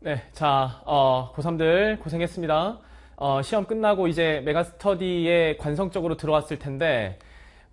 네, 자, 어, 고3들 고생했습니다. 어, 시험 끝나고 이제 메가스터디에 관성적으로 들어왔을 텐데,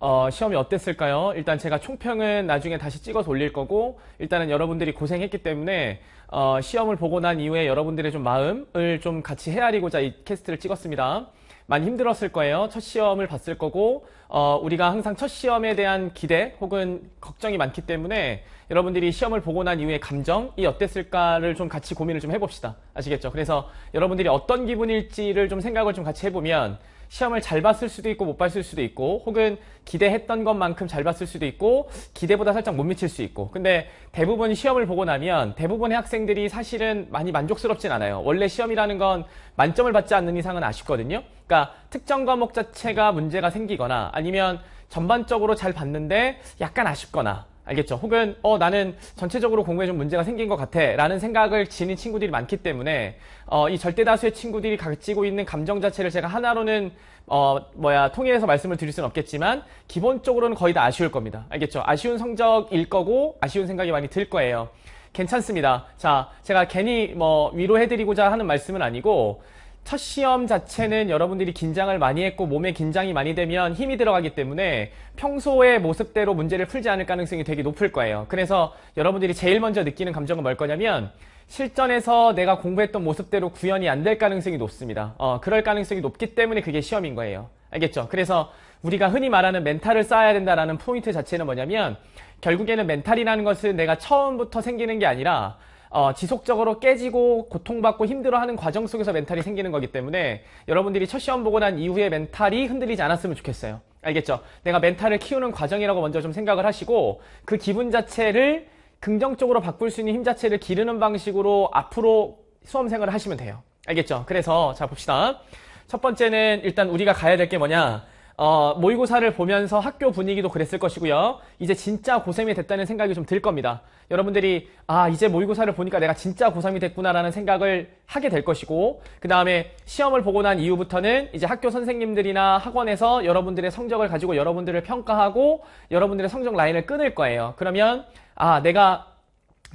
어, 시험이 어땠을까요? 일단 제가 총평은 나중에 다시 찍어서 올릴 거고, 일단은 여러분들이 고생했기 때문에, 어, 시험을 보고 난 이후에 여러분들의 좀 마음을 좀 같이 헤아리고자 이 캐스트를 찍었습니다. 많이 힘들었을 거예요. 첫 시험을 봤을 거고, 어, 우리가 항상 첫 시험에 대한 기대 혹은 걱정이 많기 때문에 여러분들이 시험을 보고 난이후에 감정이 어땠을까를 좀 같이 고민을 좀 해봅시다. 아시겠죠? 그래서 여러분들이 어떤 기분일지를 좀 생각을 좀 같이 해보면 시험을 잘 봤을 수도 있고 못 봤을 수도 있고 혹은 기대했던 것만큼 잘 봤을 수도 있고 기대보다 살짝 못 미칠 수 있고 근데 대부분 시험을 보고 나면 대부분의 학생들이 사실은 많이 만족스럽진 않아요. 원래 시험이라는 건 만점을 받지 않는 이상은 아쉽거든요. 그러니까 특정 과목 자체가 문제가 생기거나 아니면 전반적으로 잘 봤는데 약간 아쉽거나 알겠죠? 혹은 어 나는 전체적으로 공부에 좀 문제가 생긴 것 같아 라는 생각을 지닌 친구들이 많기 때문에 어, 이 절대다수의 친구들이 가지고 있는 감정 자체를 제가 하나로는 어 뭐야 통일해서 말씀을 드릴 수는 없겠지만 기본적으로는 거의 다 아쉬울 겁니다. 알겠죠? 아쉬운 성적일 거고 아쉬운 생각이 많이 들 거예요. 괜찮습니다. 자, 제가 괜히 뭐 위로해드리고자 하는 말씀은 아니고 첫 시험 자체는 여러분들이 긴장을 많이 했고 몸에 긴장이 많이 되면 힘이 들어가기 때문에 평소의 모습대로 문제를 풀지 않을 가능성이 되게 높을 거예요. 그래서 여러분들이 제일 먼저 느끼는 감정은 뭘 거냐면 실전에서 내가 공부했던 모습대로 구현이 안 될 가능성이 높습니다. 어, 그럴 가능성이 높기 때문에 그게 시험인 거예요. 알겠죠? 그래서 우리가 흔히 말하는 멘탈을 쌓아야 된다라는 포인트 자체는 뭐냐면 결국에는 멘탈이라는 것은 내가 처음부터 생기는 게 아니라 어, 지속적으로 깨지고 고통받고 힘들어하는 과정 속에서 멘탈이 생기는 거기 때문에 여러분들이 첫 시험 보고 난 이후에 멘탈이 흔들리지 않았으면 좋겠어요. 알겠죠? 내가 멘탈을 키우는 과정이라고 먼저 좀 생각을 하시고 그 기분 자체를 긍정적으로 바꿀 수 있는 힘 자체를 기르는 방식으로 앞으로 수험생활을 하시면 돼요. 알겠죠? 그래서 자 봅시다. 첫 번째는 일단 우리가 가야 될 게 뭐냐? 어, 모의고사를 보면서 학교 분위기도 그랬을 것이고요. 이제 진짜 고생이 됐다는 생각이 좀 들 겁니다. 여러분들이 아 이제 모의고사를 보니까 내가 진짜 고3이 됐구나라는 생각을 하게 될 것이고 그 다음에 시험을 보고 난 이후부터는 이제 학교 선생님들이나 학원에서 여러분들의 성적을 가지고 여러분들을 평가하고 여러분들의 성적 라인을 끊을 거예요. 그러면 아 내가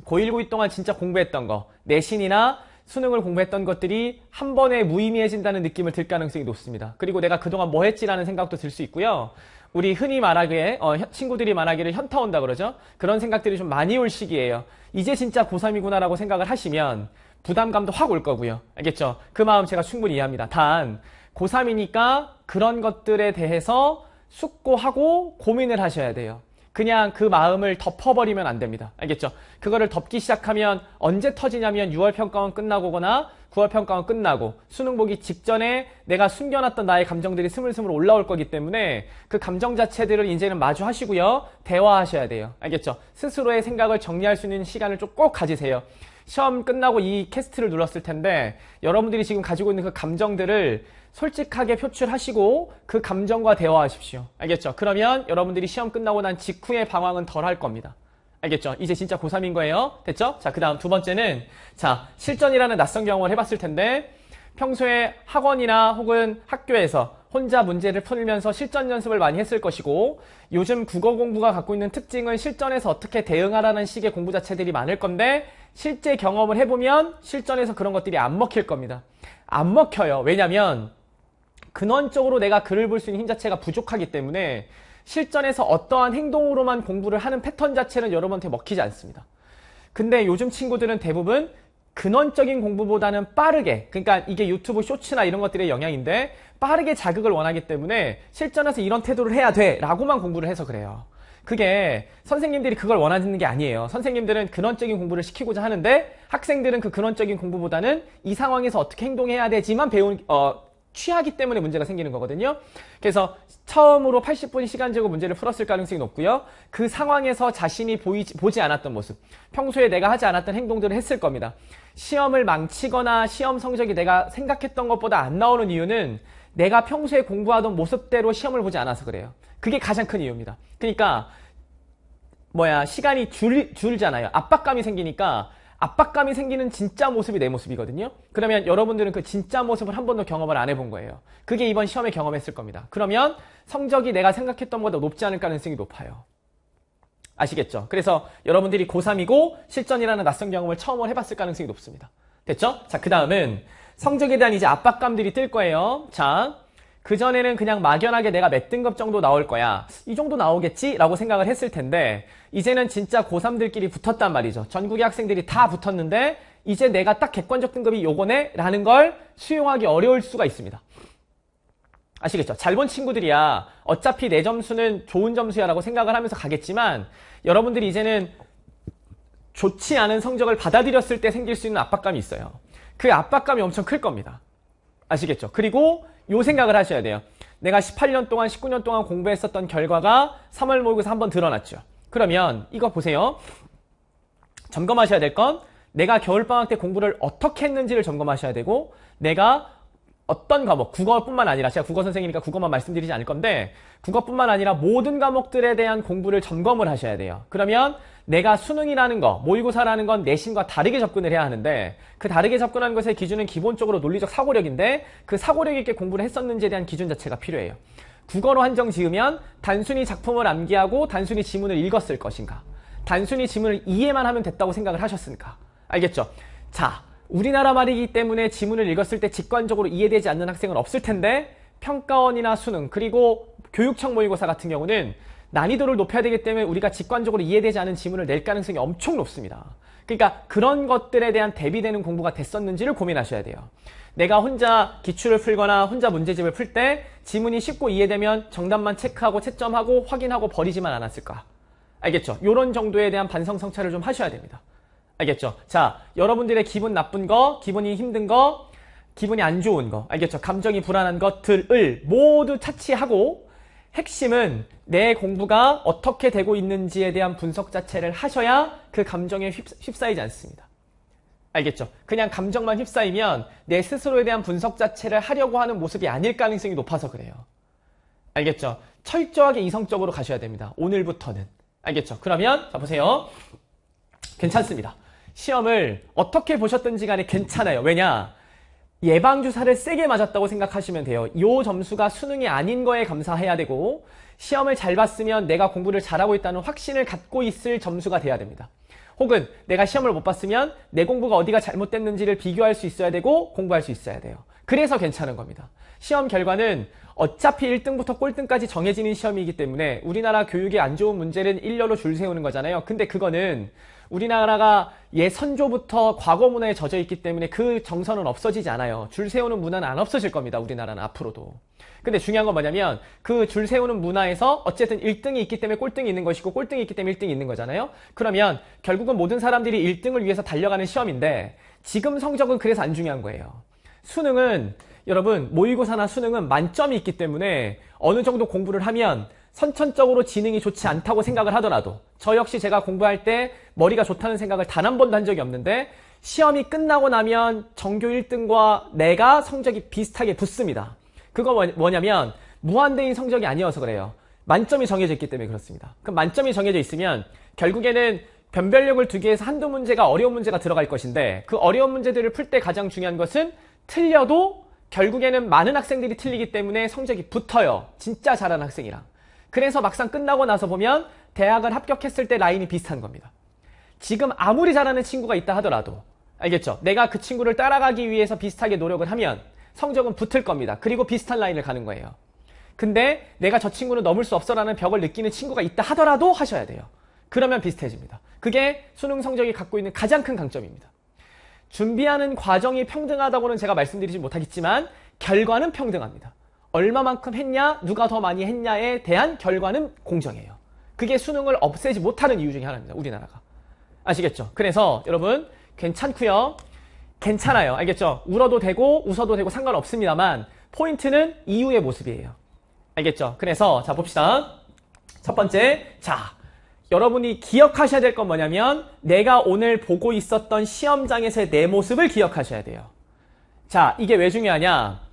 고1, 고2 동안 진짜 공부했던 거 내신이나 수능을 공부했던 것들이 한 번에 무의미해진다는 느낌을 들 가능성이 높습니다. 그리고 내가 그동안 뭐 했지라는 생각도 들 수 있고요. 우리 흔히 말하기에 어, 친구들이 말하기를 현타 온다 그러죠. 그런 생각들이 좀 많이 올 시기예요. 이제 진짜 고3이구나라고 생각을 하시면 부담감도 확 올 거고요. 알겠죠? 그 마음 제가 충분히 이해합니다. 단 고3이니까 그런 것들에 대해서 숙고하고 고민을 하셔야 돼요. 그냥 그 마음을 덮어버리면 안 됩니다. 알겠죠? 그거를 덮기 시작하면 언제 터지냐면 6월 평가원 끝나고거나 9월 평가원 끝나고 수능 보기 직전에 내가 숨겨놨던 나의 감정들이 스물스물 올라올 거기 때문에 그 감정 자체들을 이제는 마주하시고요. 대화하셔야 돼요. 알겠죠? 스스로의 생각을 정리할 수 있는 시간을 좀꼭 가지세요. 시험 끝나고 이 캐스트를 눌렀을 텐데 여러분들이 지금 가지고 있는 그 감정들을 솔직하게 표출하시고 그 감정과 대화하십시오. 알겠죠? 그러면 여러분들이 시험 끝나고 난 직후의 방황은 덜 할 겁니다. 알겠죠? 이제 진짜 고3인 거예요. 됐죠? 자, 그 다음 두 번째는 자, 실전이라는 낯선 경험을 해봤을 텐데 평소에 학원이나 혹은 학교에서 혼자 문제를 풀면서 실전 연습을 많이 했을 것이고 요즘 국어 공부가 갖고 있는 특징은 실전에서 어떻게 대응하라는 식의 공부 자체들이 많을 건데 실제 경험을 해보면 실전에서 그런 것들이 안 먹힐 겁니다. 안 먹혀요. 왜냐면 근원적으로 내가 글을 볼 수 있는 힘 자체가 부족하기 때문에 실전에서 어떠한 행동으로만 공부를 하는 패턴 자체는 여러분한테 먹히지 않습니다. 근데 요즘 친구들은 대부분 근원적인 공부보다는 빠르게 그러니까 이게 유튜브 쇼츠나 이런 것들의 영향인데 빠르게 자극을 원하기 때문에 실전에서 이런 태도를 해야 돼 라고만 공부를 해서 그래요 그게 선생님들이 그걸 원하는 게 아니에요 선생님들은 근원적인 공부를 시키고자 하는데 학생들은 그 근원적인 공부보다는 이 상황에서 어떻게 행동해야 되지만 배운 어 취하기 때문에 문제가 생기는 거거든요. 그래서 처음으로 80분 시간 제고 문제를 풀었을 가능성이 높고요. 그 상황에서 자신이 보이지, 보지 않았던 모습, 평소에 내가 하지 않았던 행동들을 했을 겁니다. 시험을 망치거나 시험 성적이 내가 생각했던 것보다 안 나오는 이유는 내가 평소에 공부하던 모습대로 시험을 보지 않아서 그래요. 그게 가장 큰 이유입니다. 그러니까 뭐야 시간이 줄, 줄잖아요. 압박감이 생기니까 압박감이 생기는 진짜 모습이 내 모습이거든요. 그러면 여러분들은 그 진짜 모습을 한 번도 경험을 안 해본 거예요. 그게 이번 시험에 경험했을 겁니다. 그러면 성적이 내가 생각했던 것보다 높지 않을 가능성이 높아요. 아시겠죠? 그래서 여러분들이 고3이고 실전이라는 낯선 경험을 처음으로 해봤을 가능성이 높습니다. 됐죠? 자, 그 다음은 성적에 대한 이제 압박감들이 뜰 거예요. 자, 그전에는 그냥 막연하게 내가 몇 등급 정도 나올 거야. 이 정도 나오겠지? 라고 생각을 했을 텐데, 이제는 진짜 고3들끼리 붙었단 말이죠. 전국의 학생들이 다 붙었는데, 이제 내가 딱 객관적 등급이 요거네? 라는 걸 수용하기 어려울 수가 있습니다. 아시겠죠? 잘 본 친구들이야. 어차피 내 점수는 좋은 점수야라고 생각을 하면서 가겠지만, 여러분들이 이제는 좋지 않은 성적을 받아들였을 때 생길 수 있는 압박감이 있어요. 그 압박감이 엄청 클 겁니다. 아시겠죠? 그리고 요 생각을 하셔야 돼요. 내가 18년 동안, 19년 동안 공부했었던 결과가 3월 모의고사 한번 드러났죠. 그러면 이거 보세요. 점검하셔야 될 건 내가 겨울방학 때 공부를 어떻게 했는지를 점검하셔야 되고 내가 어떤 과목, 국어뿐만 아니라 제가 국어 선생님이니까 국어만 말씀드리지 않을 건데 국어뿐만 아니라 모든 과목들에 대한 공부를 점검을 하셔야 돼요. 그러면 내가 수능이라는 거, 모의고사라는 건 내신과 다르게 접근을 해야 하는데 그 다르게 접근하는 것의 기준은 기본적으로 논리적 사고력인데 그 사고력 있게 공부를 했었는지에 대한 기준 자체가 필요해요. 국어로 한정 지으면 단순히 작품을 암기하고 단순히 지문을 읽었을 것인가 단순히 지문을 이해만 하면 됐다고 생각을 하셨으니까 알겠죠? 자, 우리나라 말이기 때문에 지문을 읽었을 때 직관적으로 이해되지 않는 학생은 없을 텐데 평가원이나 수능 그리고 교육청 모의고사 같은 경우는 난이도를 높여야 되기 때문에 우리가 직관적으로 이해되지 않은 지문을 낼 가능성이 엄청 높습니다. 그러니까 그런 것들에 대한 대비되는 공부가 됐었는지를 고민하셔야 돼요. 내가 혼자 기출을 풀거나 혼자 문제집을 풀 때 지문이 쉽고 이해되면 정답만 체크하고 채점하고 확인하고 버리지만 않았을까. 알겠죠? 이런 정도에 대한 반성 성찰을 좀 하셔야 됩니다. 알겠죠? 자, 여러분들의 기분 나쁜 거, 기분이 힘든 거, 기분이 안 좋은 거, 알겠죠? 감정이 불안한 것들을 모두 차치하고 핵심은 내 공부가 어떻게 되고 있는지에 대한 분석 자체를 하셔야 그 감정에 휩싸이지 않습니다. 알겠죠? 그냥 감정만 휩싸이면 내 스스로에 대한 분석 자체를 하려고 하는 모습이 아닐 가능성이 높아서 그래요. 알겠죠? 철저하게 이성적으로 가셔야 됩니다. 오늘부터는. 알겠죠? 그러면 자 보세요. 괜찮습니다. 시험을 어떻게 보셨든지 간에 괜찮아요. 왜냐? 예방주사를 세게 맞았다고 생각하시면 돼요. 이 점수가 수능이 아닌 거에 감사해야 되고 시험을 잘 봤으면 내가 공부를 잘하고 있다는 확신을 갖고 있을 점수가 돼야 됩니다. 혹은 내가 시험을 못 봤으면 내 공부가 어디가 잘못됐는지를 비교할 수 있어야 되고 공부할 수 있어야 돼요. 그래서 괜찮은 겁니다. 시험 결과는 어차피 1등부터 꼴등까지 정해지는 시험이기 때문에 우리나라 교육에안 좋은 문제는 일렬로 줄 세우는 거잖아요. 근데 그거는 우리나라가 예선조부터 과거 문화에 젖어 있기 때문에 그 정서는 없어지지 않아요. 줄 세우는 문화는 안 없어질 겁니다. 우리나라는 앞으로도. 근데 중요한 건 뭐냐면 그 줄 세우는 문화에서 어쨌든 1등이 있기 때문에 꼴등이 있는 것이고 꼴등이 있기 때문에 1등이 있는 거잖아요. 그러면 결국은 모든 사람들이 1등을 위해서 달려가는 시험인데 지금 성적은 그래서 안 중요한 거예요. 수능은 여러분 모의고사나 수능은 만점이 있기 때문에 어느 정도 공부를 하면 선천적으로 지능이 좋지 않다고 생각을 하더라도 저 역시 제가 공부할 때 머리가 좋다는 생각을 단 한 번도 한 적이 없는데 시험이 끝나고 나면 정교 1등과 내가 성적이 비슷하게 붙습니다. 그거 뭐, 뭐냐면 무한대인 성적이 아니어서 그래요. 만점이 정해져 있기 때문에 그렇습니다. 그럼 만점이 정해져 있으면 결국에는 변별력을 두기 위해서 한두 문제가 어려운 문제가 들어갈 것인데 그 어려운 문제들을 풀 때 가장 중요한 것은 틀려도 결국에는 많은 학생들이 틀리기 때문에 성적이 붙어요. 진짜 잘하는 학생이랑. 그래서 막상 끝나고 나서 보면 대학을 합격했을 때 라인이 비슷한 겁니다. 지금 아무리 잘하는 친구가 있다 하더라도 알겠죠? 내가 그 친구를 따라가기 위해서 비슷하게 노력을 하면 성적은 붙을 겁니다. 그리고 비슷한 라인을 가는 거예요. 근데 내가 저 친구는 넘을 수 없어라는 벽을 느끼는 친구가 있다 하더라도 하셔야 돼요. 그러면 비슷해집니다. 그게 수능 성적이 갖고 있는 가장 큰 강점입니다. 준비하는 과정이 평등하다고는 제가 말씀드리지 못하겠지만 결과는 평등합니다. 얼마만큼 했냐, 누가 더 많이 했냐에 대한 결과는 공정해요. 그게 수능을 없애지 못하는 이유 중에 하나입니다. 우리나라가. 아시겠죠? 그래서 여러분 괜찮고요. 괜찮아요. 알겠죠? 울어도 되고 웃어도 되고 상관없습니다만 포인트는 이유의 모습이에요. 알겠죠? 그래서 자 봅시다. 첫 번째, 자 여러분이 기억하셔야 될 건 뭐냐면 내가 오늘 보고 있었던 시험장에서의 내 모습을 기억하셔야 돼요. 자 이게 왜 중요하냐?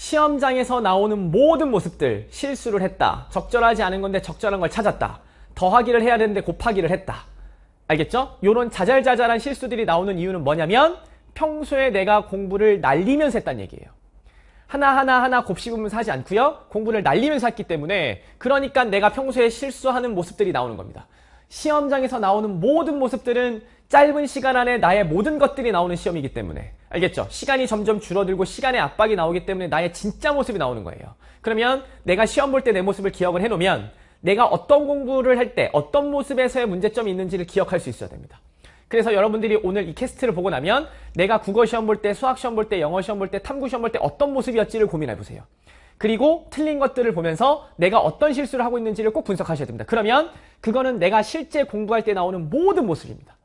시험장에서 나오는 모든 모습들 실수를 했다 적절하지 않은 건데 적절한 걸 찾았다 더하기를 해야 되는데 곱하기를 했다 알겠죠? 요런 자잘자잘한 실수들이 나오는 이유는 뭐냐면 평소에 내가 공부를 날리면서 했단 얘기예요 하나하나 하나 곱씹으면서 하지 않고요 공부를 날리면서 했기 때문에 그러니까 내가 평소에 실수하는 모습들이 나오는 겁니다 시험장에서 나오는 모든 모습들은 짧은 시간 안에 나의 모든 것들이 나오는 시험이기 때문에 알겠죠? 시간이 점점 줄어들고 시간의 압박이 나오기 때문에 나의 진짜 모습이 나오는 거예요. 그러면 내가 시험 볼 때 내 모습을 기억을 해놓으면 내가 어떤 공부를 할 때 어떤 모습에서의 문제점이 있는지를 기억할 수 있어야 됩니다. 그래서 여러분들이 오늘 이 캐스트를 보고 나면 내가 국어 시험 볼 때, 수학 시험 볼 때, 영어 시험 볼 때, 탐구 시험 볼 때 어떤 모습이었지를 고민해 보세요. 그리고 틀린 것들을 보면서 내가 어떤 실수를 하고 있는지를 꼭 분석하셔야 됩니다. 그러면 그거는 내가 실제 공부할 때 나오는 모든 모습입니다.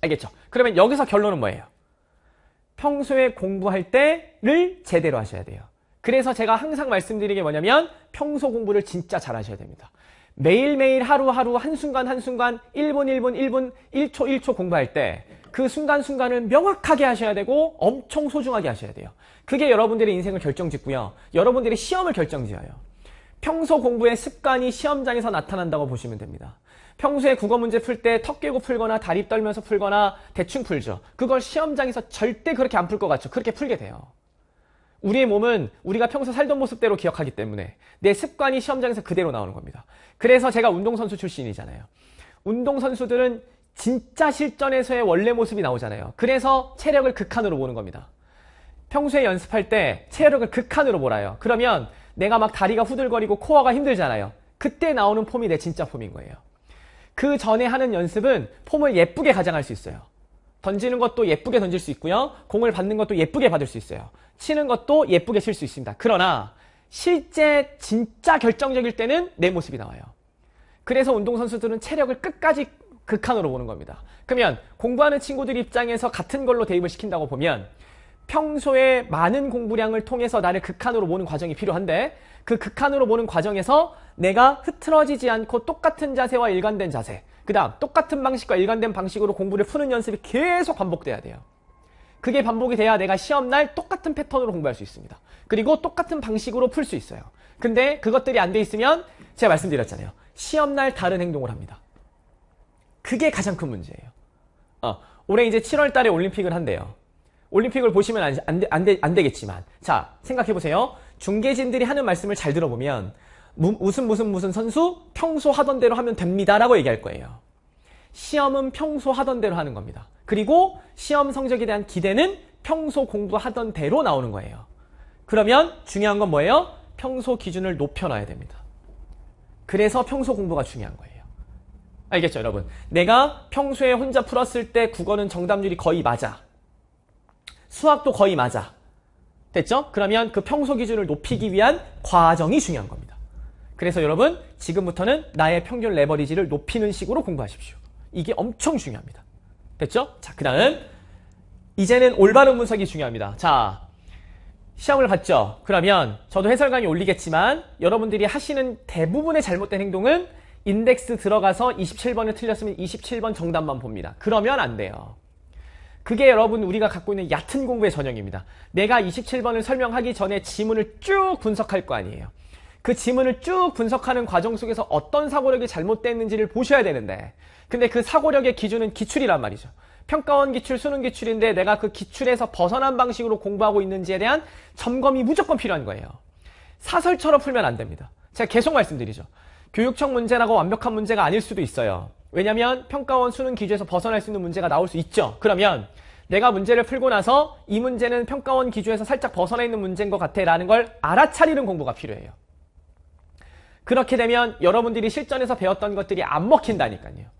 알겠죠? 그러면 여기서 결론은 뭐예요? 평소에 공부할 때를 제대로 하셔야 돼요. 그래서 제가 항상 말씀드리는 게 뭐냐면 평소 공부를 진짜 잘 하셔야 됩니다. 매일매일 하루하루 한순간 한순간 1분 1분 1분 1초 1초 공부할 때 그 순간순간을 명확하게 하셔야 되고 엄청 소중하게 하셔야 돼요. 그게 여러분들의 인생을 결정짓고요. 여러분들의 시험을 결정지어요. 평소 공부의 습관이 시험장에서 나타난다고 보시면 됩니다. 평소에 국어 문제 풀 때 턱 깨고 풀거나 다리 떨면서 풀거나 대충 풀죠. 그걸 시험장에서 절대 그렇게 안 풀 것 같죠. 그렇게 풀게 돼요. 우리의 몸은 우리가 평소 살던 모습대로 기억하기 때문에 내 습관이 시험장에서 그대로 나오는 겁니다. 그래서 제가 운동선수 출신이잖아요. 운동선수들은 진짜 실전에서의 원래 모습이 나오잖아요. 그래서 체력을 극한으로 보는 겁니다. 평소에 연습할 때 체력을 극한으로 몰아요. 그러면 내가 막 다리가 후들거리고 코어가 힘들잖아요. 그때 나오는 폼이 내 진짜 폼인 거예요. 그 전에 하는 연습은 폼을 예쁘게 가장할 수 있어요. 던지는 것도 예쁘게 던질 수 있고요. 공을 받는 것도 예쁘게 받을 수 있어요. 치는 것도 예쁘게 칠 수 있습니다. 그러나 실제 진짜 결정적일 때는 내 모습이 나와요. 그래서 운동선수들은 체력을 끝까지 극한으로 보는 겁니다. 그러면 공부하는 친구들 입장에서 같은 걸로 대입을 시킨다고 보면 평소에 많은 공부량을 통해서 나를 극한으로 모는 과정이 필요한데 그 극한으로 모는 과정에서 내가 흐트러지지 않고 똑같은 자세와 일관된 자세 그 다음 똑같은 방식과 일관된 방식으로 공부를 푸는 연습이 계속 반복돼야 돼요. 그게 반복이 돼야 내가 시험날 똑같은 패턴으로 공부할 수 있습니다. 그리고 똑같은 방식으로 풀 수 있어요. 근데 그것들이 안 돼 있으면 제가 말씀드렸잖아요. 시험날 다른 행동을 합니다. 그게 가장 큰 문제예요. 어, 올해 이제 7월 달에 올림픽을 한대요. 올림픽을 보시면 안, 안, 안, 되, 안 되겠지만 자 생각해보세요. 중계진들이 하는 말씀을 잘 들어보면 무, 무슨 무슨 무슨 선수 평소 하던 대로 하면 됩니다 라고 얘기할 거예요. 시험은 평소 하던 대로 하는 겁니다. 그리고 시험 성적에 대한 기대는 평소 공부하던 대로 나오는 거예요. 그러면 중요한 건 뭐예요? 평소 기준을 높여놔야 됩니다. 그래서 평소 공부가 중요한 거예요. 알겠죠, 여러분? 내가 평소에 혼자 풀었을 때 국어는 정답률이 거의 맞아. 수학도 거의 맞아. 됐죠? 그러면 그 평소 기준을 높이기 위한 과정이 중요한 겁니다. 그래서 여러분 지금부터는 나의 평균 레버리지를 높이는 식으로 공부하십시오. 이게 엄청 중요합니다. 됐죠? 자, 그 다음 이제는 올바른 분석이 중요합니다. 자, 시험을 봤죠? 그러면 저도 해설강의 올리겠지만 여러분들이 하시는 대부분의 잘못된 행동은 인덱스 들어가서 27번을 틀렸으면 27번 정답만 봅니다. 그러면 안 돼요. 그게 여러분 우리가 갖고 있는 얕은 공부의 전형입니다. 내가 27번을 설명하기 전에 지문을 쭉 분석할 거 아니에요. 그 지문을 쭉 분석하는 과정 속에서 어떤 사고력이 잘못됐는지를 보셔야 되는데 근데 그 사고력의 기준은 기출이란 말이죠. 평가원 기출, 수능 기출인데 내가 그 기출에서 벗어난 방식으로 공부하고 있는지에 대한 점검이 무조건 필요한 거예요. 사설처럼 풀면 안 됩니다. 제가 계속 말씀드리죠. 교육청 문제라고 완벽한 문제가 아닐 수도 있어요. 왜냐면 평가원 수능 기준에서 벗어날 수 있는 문제가 나올 수 있죠. 그러면 내가 문제를 풀고 나서 이 문제는 평가원 기준에서 살짝 벗어나 있는 문제인 것 같아 라는 걸 알아차리는 공부가 필요해요. 그렇게 되면 여러분들이 실전에서 배웠던 것들이 안 먹힌다니까요.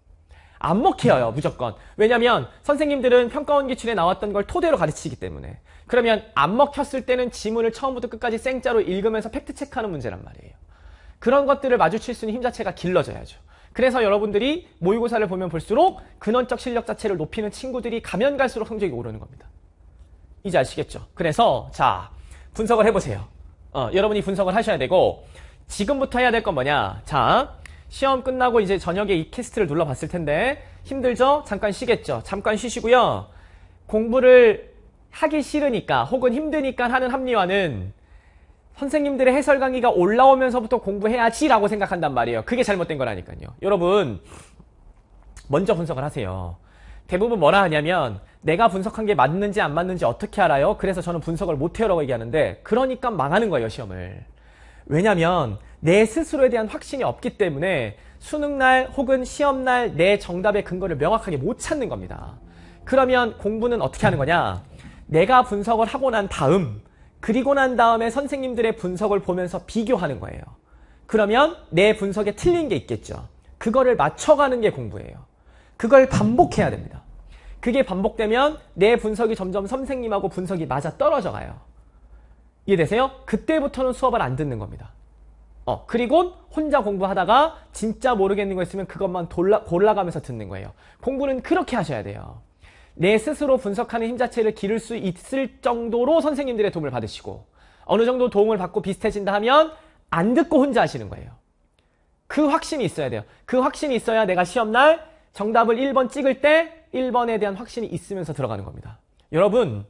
안 먹혀요 무조건 왜냐면 선생님들은 평가원 기준에 나왔던 걸 토대로 가르치기 때문에 그러면 안 먹혔을 때는 지문을 처음부터 끝까지 생자로 읽으면서 팩트체크하는 문제란 말이에요 그런 것들을 마주칠 수 있는 힘 자체가 길러져야죠 그래서 여러분들이 모의고사를 보면 볼수록 근원적 실력 자체를 높이는 친구들이 가면 갈수록 성적이 오르는 겁니다. 이제 아시겠죠? 그래서 자 분석을 해보세요. 어, 여러분이 분석을 하셔야 되고 지금부터 해야 될 건 뭐냐? 자 시험 끝나고 이제 저녁에 이 캐스트를 눌러봤을 텐데 힘들죠? 잠깐 쉬겠죠? 잠깐 쉬시고요. 공부를 하기 싫으니까 혹은 힘드니까 하는 합리화는 선생님들의 해설 강의가 올라오면서부터 공부해야지라고 생각한단 말이에요. 그게 잘못된 거라니까요. 여러분, 먼저 분석을 하세요. 대부분 뭐라 하냐면 내가 분석한 게 맞는지 안 맞는지 어떻게 알아요? 그래서 저는 분석을 못해요라고 얘기하는데 그러니까 망하는 거예요 시험을. 왜냐하면 내 스스로에 대한 확신이 없기 때문에 수능날 혹은 시험날 내 정답의 근거를 명확하게 못 찾는 겁니다. 그러면 공부는 어떻게 하는 거냐? 내가 분석을 하고 난 다음 그리고 난 다음에 선생님들의 분석을 보면서 비교하는 거예요. 그러면 내 분석에 틀린 게 있겠죠. 그거를 맞춰가는 게 공부예요. 그걸 반복해야 됩니다. 그게 반복되면 내 분석이 점점 선생님하고 분석이 맞아 떨어져 가요. 이해되세요? 그때부터는 수업을 안 듣는 겁니다. 어, 그리고 혼자 공부하다가 진짜 모르겠는 거 있으면 그것만 골라, 골라가면서 듣는 거예요. 공부는 그렇게 하셔야 돼요. 내 스스로 분석하는 힘 자체를 기를 수 있을 정도로 선생님들의 도움을 받으시고 어느 정도 도움을 받고 비슷해진다 하면 안 듣고 혼자 하시는 거예요. 그 확신이 있어야 돼요. 그 확신이 있어야 내가 시험날 정답을 1번 찍을 때 1번에 대한 확신이 있으면서 들어가는 겁니다. 여러분,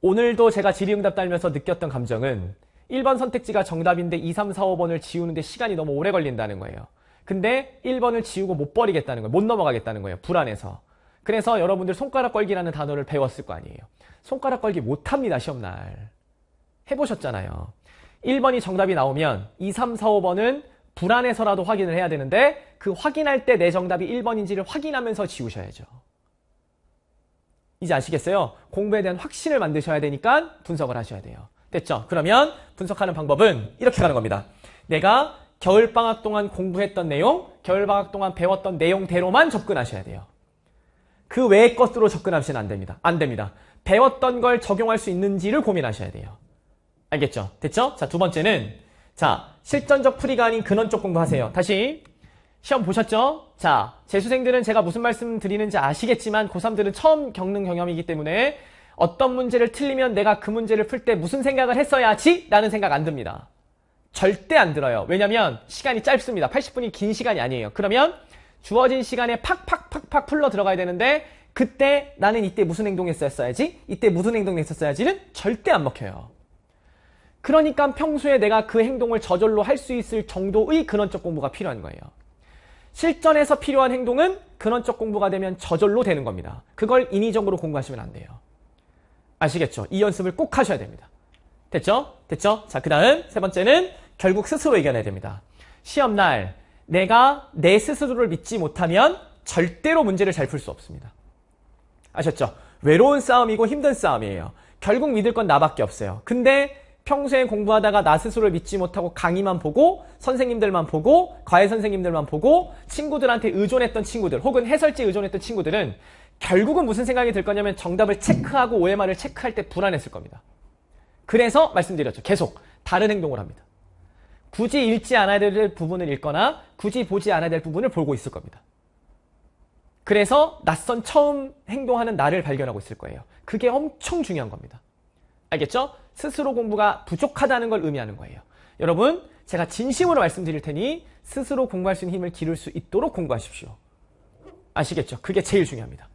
오늘도 제가 질의응답 달면서 느꼈던 감정은 1번 선택지가 정답인데 2, 3, 4, 5번을 지우는데 시간이 너무 오래 걸린다는 거예요. 근데 1번을 지우고 못 버리겠다는 거예요. 못 넘어가겠다는 거예요. 불안해서. 그래서 여러분들 손가락 걸기라는 단어를 배웠을 거 아니에요. 손가락 걸기 못합니다, 시험날. 해보셨잖아요. 1번이 정답이 나오면 2, 3, 4, 5번은 불안해서라도 확인을 해야 되는데 그 확인할 때 내 정답이 1번인지를 확인하면서 지우셔야죠. 이제 아시겠어요? 공부에 대한 확신을 만드셔야 되니까 분석을 하셔야 돼요. 됐죠? 그러면 분석하는 방법은 이렇게 가는 겁니다. 내가 겨울방학 동안 공부했던 내용, 겨울방학 동안 배웠던 내용대로만 접근하셔야 돼요. 그 외의 것으로 접근하시면 안 됩니다. 안 됩니다. 배웠던 걸 적용할 수 있는지를 고민하셔야 돼요. 알겠죠? 됐죠? 자, 두 번째는 자, 실전적 풀이가 아닌 근원적 공부하세요. 다시 시험 보셨죠? 자, 재수생들은 제가 무슨 말씀 드리는지 아시겠지만 고3들은 처음 겪는 경험이기 때문에 어떤 문제를 틀리면 내가 그 문제를 풀 때 무슨 생각을 했어야지? 라는 생각 안 듭니다. 절대 안 들어요. 왜냐면 시간이 짧습니다. 80분이 긴 시간이 아니에요. 그러면 주어진 시간에 팍팍팍팍 풀러 들어가야 되는데 그때 나는 이때 무슨 행동했어야지 이때 무슨 행동했었어야지는 절대 안 먹혀요. 그러니까 평소에 내가 그 행동을 저절로 할 수 있을 정도의 근원적 공부가 필요한 거예요. 실전에서 필요한 행동은 근원적 공부가 되면 저절로 되는 겁니다. 그걸 인위적으로 공부하시면 안 돼요. 아시겠죠? 이 연습을 꼭 하셔야 됩니다. 됐죠? 됐죠? 자, 그 다음 세 번째는 결국 스스로 이겨내야 됩니다. 시험날 내가 내 스스로를 믿지 못하면 절대로 문제를 잘 풀 수 없습니다. 아셨죠? 외로운 싸움이고 힘든 싸움이에요. 결국 믿을 건 나밖에 없어요. 근데 평소에 공부하다가 나 스스로를 믿지 못하고 강의만 보고 선생님들만 보고 과외 선생님들만 보고 친구들한테 의존했던 친구들 혹은 해설지 의존했던 친구들은 결국은 무슨 생각이 들 거냐면 정답을 체크하고 OMR을 체크할 때 불안했을 겁니다. 그래서 말씀드렸죠. 계속 다른 행동을 합니다. 굳이 읽지 않아야 될 부분을 읽거나 굳이 보지 않아야 될 부분을 보고 있을 겁니다. 그래서 낯선 처음 행동하는 나를 발견하고 있을 거예요. 그게 엄청 중요한 겁니다. 알겠죠? 스스로 공부가 부족하다는 걸 의미하는 거예요. 여러분, 제가 진심으로 말씀드릴 테니 스스로 공부할 수 있는 힘을 기를 수 있도록 공부하십시오. 아시겠죠? 그게 제일 중요합니다.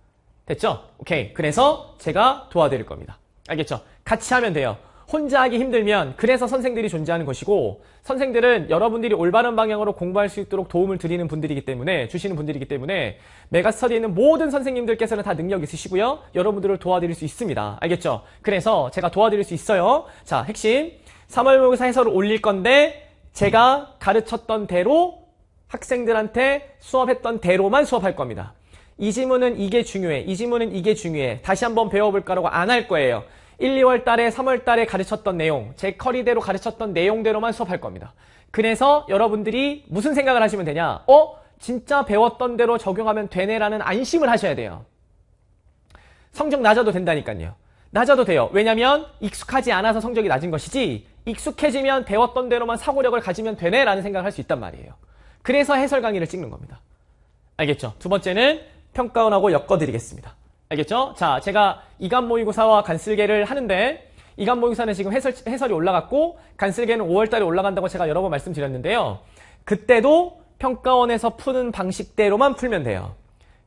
됐죠? 오케이. 그래서 제가 도와드릴 겁니다. 알겠죠? 같이 하면 돼요. 혼자 하기 힘들면 그래서 선생들이 존재하는 것이고 선생들은 여러분들이 올바른 방향으로 공부할 수 있도록 도움을 드리는 분들이기 때문에 주시는 분들이기 때문에 메가스터디에 있는 모든 선생님들께서는 다 능력 있으시고요. 여러분들을 도와드릴 수 있습니다. 알겠죠? 그래서 제가 도와드릴 수 있어요. 자, 핵심 3월 모의고사 해설을 올릴 건데 제가 가르쳤던 대로 학생들한테 수업했던 대로만 수업할 겁니다. 이 지문은 이게 중요해. 이 지문은 이게 중요해. 다시 한번 배워볼까라고 안 할 거예요. 1, 2월 달에, 3월 달에 가르쳤던 내용, 제 커리대로 가르쳤던 내용대로만 수업할 겁니다. 그래서 여러분들이 무슨 생각을 하시면 되냐? 어? 진짜 배웠던 대로 적용하면 되네라는 안심을 하셔야 돼요. 성적 낮아도 된다니까요. 낮아도 돼요. 왜냐면 익숙하지 않아서 성적이 낮은 것이지 익숙해지면 배웠던 대로만 사고력을 가지면 되네라는 생각을 할 수 있단 말이에요. 그래서 해설 강의를 찍는 겁니다. 알겠죠? 두 번째는 평가원하고 엮어드리겠습니다. 알겠죠? 자, 제가 이간 모의고사와 간쓸개를 하는데 이간 모의고사는 지금 해설, 해설이 올라갔고 간쓸개는 5월달에 올라간다고 제가 여러 번 말씀드렸는데요. 그때도 평가원에서 푸는 방식대로만 풀면 돼요.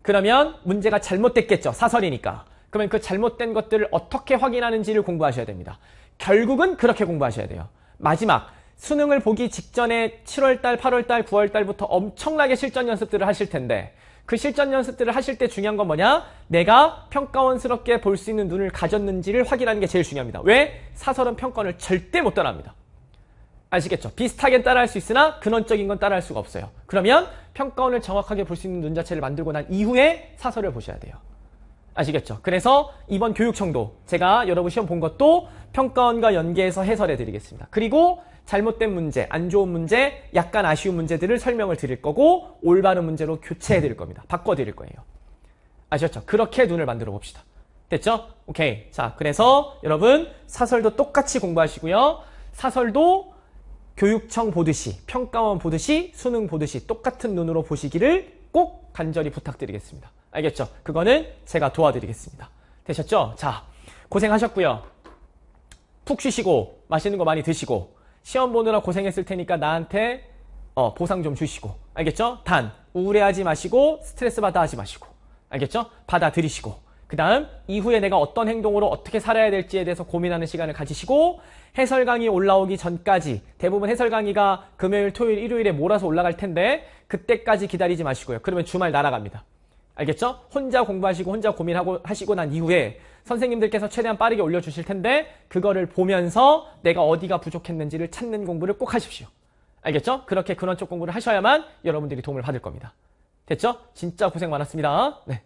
그러면 문제가 잘못됐겠죠. 사설이니까. 그러면 그 잘못된 것들을 어떻게 확인하는지를 공부하셔야 됩니다. 결국은 그렇게 공부하셔야 돼요. 마지막, 수능을 보기 직전에 7월달, 8월달, 9월달부터 엄청나게 실전 연습들을 하실 텐데 그 실전 연습들을 하실 때 중요한 건 뭐냐? 내가 평가원스럽게 볼 수 있는 눈을 가졌는지를 확인하는 게 제일 중요합니다. 왜? 사설은 평가원을 절대 못 따라합니다. 아시겠죠? 비슷하게 따라할 수 있으나 근원적인 건 따라할 수가 없어요. 그러면 평가원을 정확하게 볼 수 있는 눈 자체를 만들고 난 이후에 사설을 보셔야 돼요. 아시겠죠? 그래서 이번 교육청도 제가 여러분 시험 본 것도 평가원과 연계해서 해설해 드리겠습니다. 그리고 잘못된 문제, 안 좋은 문제, 약간 아쉬운 문제들을 설명을 드릴 거고 올바른 문제로 교체해 드릴 겁니다. 바꿔 드릴 거예요. 아셨죠? 그렇게 눈을 만들어 봅시다. 됐죠? 오케이. 자, 그래서 여러분 사설도 똑같이 공부하시고요. 사설도 교육청 보듯이, 평가원 보듯이, 수능 보듯이 똑같은 눈으로 보시기를 꼭 간절히 부탁드리겠습니다. 알겠죠? 그거는 제가 도와드리겠습니다. 되셨죠? 자, 고생하셨고요. 푹 쉬시고 맛있는 거 많이 드시고 시험 보느라 고생했을 테니까 나한테 어, 보상 좀 주시고 알겠죠? 단 우울해하지 마시고 스트레스 받아 하지 마시고 알겠죠? 받아들이시고 그 다음 이후에 내가 어떤 행동으로 어떻게 살아야 될지에 대해서 고민하는 시간을 가지시고 해설 강의 올라오기 전까지 대부분 해설 강의가 금요일, 토요일, 일요일에 몰아서 올라갈 텐데 그때까지 기다리지 마시고요. 그러면 주말 날아갑니다. 알겠죠? 혼자 공부하시고 혼자 고민하고 하시고 난 이후에 선생님들께서 최대한 빠르게 올려주실 텐데 그거를 보면서 내가 어디가 부족했는지를 찾는 공부를 꼭 하십시오. 알겠죠? 그렇게 근원적 공부를 하셔야만 여러분들이 도움을 받을 겁니다. 됐죠? 진짜 고생 많았습니다. 네.